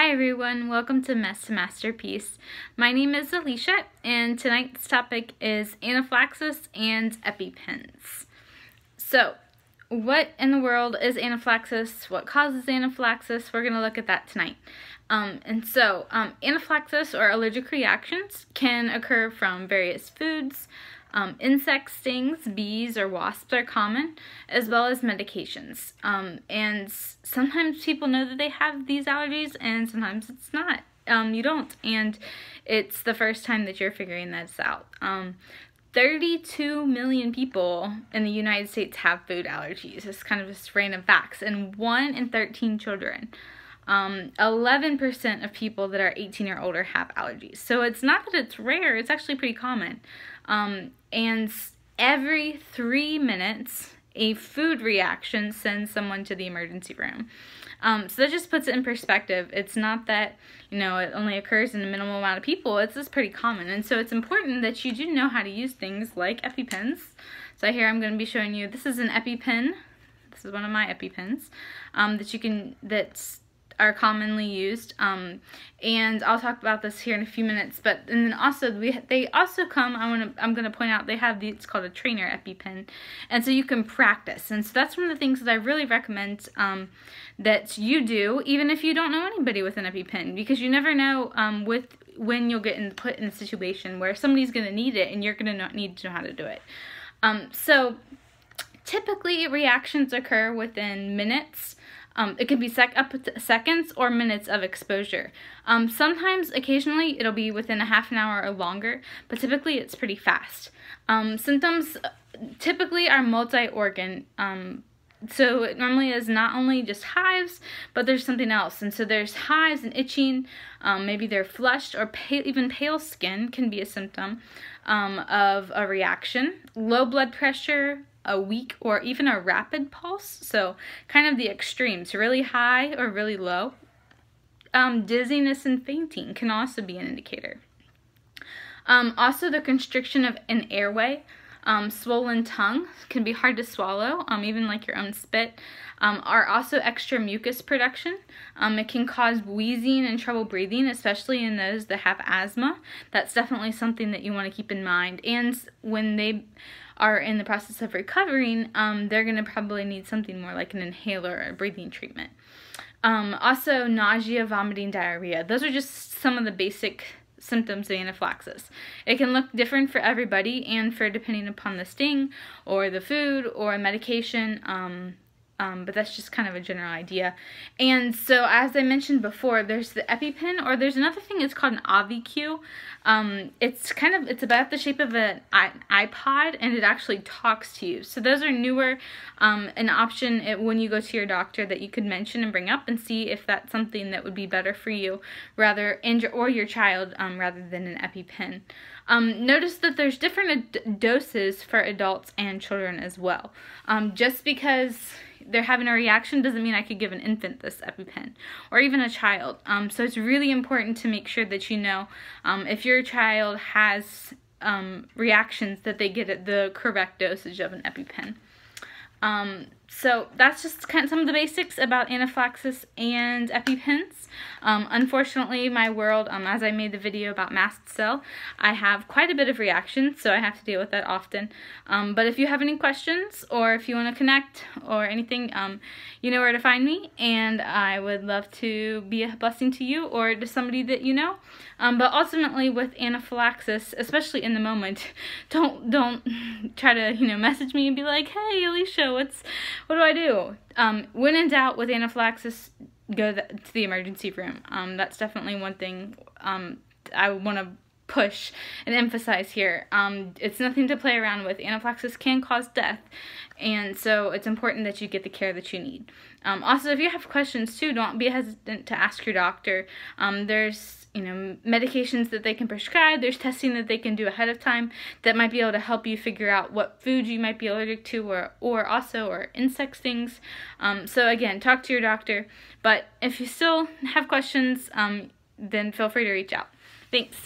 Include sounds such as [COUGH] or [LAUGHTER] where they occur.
Hi everyone, welcome to Mess to Masterpiece. My name is Alicia and tonight's topic is anaphylaxis and EpiPens. So, what in the world is anaphylaxis? What causes anaphylaxis? We're going to look at that tonight. Um, and so, um, anaphylaxis or allergic reactions can occur from various foods, um, insect stings, bees or wasps are common, as well as medications. Um, and sometimes people know that they have these allergies and sometimes it's not. Um, you don't. And it's the first time that you're figuring this out. Um, 32 million people in the United States have food allergies. It's kind of a of facts. And 1 in 13 children. 11% um, of people that are 18 or older have allergies. So it's not that it's rare, it's actually pretty common. Um, and every three minutes, a food reaction sends someone to the emergency room. Um, so that just puts it in perspective. It's not that, you know, it only occurs in a minimal amount of people. It's just pretty common. And so it's important that you do know how to use things like EpiPens. So here I'm going to be showing you, this is an EpiPen. This is one of my EpiPens um, that you can, that's are commonly used. Um, and I'll talk about this here in a few minutes. But and then also we they also come. I want to I'm going to point out they have the it's called a trainer EpiPen, and so you can practice. And so that's one of the things that I really recommend um, that you do, even if you don't know anybody with an EpiPen, because you never know um, with when you'll get in, put in a situation where somebody's going to need it and you're going to not need to know how to do it. Um, so typically reactions occur within minutes um, it can be sec up to seconds or minutes of exposure. Um, sometimes, occasionally, it'll be within a half an hour or longer, but typically it's pretty fast. Um, symptoms uh, typically are multi-organ, um, so it normally is not only just hives, but there's something else. And so there's hives and itching, um, maybe they're flushed or pale, even pale skin can be a symptom um, of a reaction. Low blood pressure, a weak or even a rapid pulse. So kind of the extremes, really high or really low. Um, dizziness and fainting can also be an indicator. Um, also the constriction of an airway um, swollen tongue can be hard to swallow, um, even like your own spit, um, are also extra mucus production. Um, it can cause wheezing and trouble breathing, especially in those that have asthma. That's definitely something that you want to keep in mind. And when they are in the process of recovering, um, they're going to probably need something more like an inhaler or a breathing treatment. Um, also, nausea, vomiting, diarrhea. Those are just some of the basic symptoms of anaphylaxis. It can look different for everybody and for depending upon the sting or the food or medication. Um, um, but that's just kind of a general idea. And so, as I mentioned before, there's the EpiPen, or there's another thing. It's called an AviQ. Um, it's kind of it's about the shape of an iPod, and it actually talks to you. So those are newer, um, an option it, uh, when you go to your doctor that you could mention and bring up and see if that's something that would be better for you, rather and your, or your child, um, rather than an EpiPen. Um, notice that there's different doses for adults and children as well. Um, just because they're having a reaction doesn't mean I could give an infant this EpiPen or even a child. Um, so it's really important to make sure that you know um, if your child has um, reactions that they get at the correct dosage of an EpiPen. Um, so that's just kind of some of the basics about anaphylaxis and EpiPens. Um, unfortunately, my world, um, as I made the video about mast cell, I have quite a bit of reaction, so I have to deal with that often. Um, but if you have any questions, or if you want to connect, or anything, um, you know where to find me, and I would love to be a blessing to you or to somebody that you know. Um, but ultimately, with anaphylaxis, especially in the moment, [LAUGHS] don't don't try to you know message me and be like, hey, Alicia, what's what do I do? Um, when in doubt with anaphylaxis, go to the emergency room. Um, that's definitely one thing um, I want to push and emphasize here. Um, it's nothing to play around with. Anaphylaxis can cause death, and so it's important that you get the care that you need. Um, also, if you have questions too, don't be hesitant to ask your doctor. Um, there's you know, medications that they can prescribe. There's testing that they can do ahead of time that might be able to help you figure out what food you might be allergic to or, or also or insects things. Um, so again, talk to your doctor. But if you still have questions, um, then feel free to reach out. Thanks.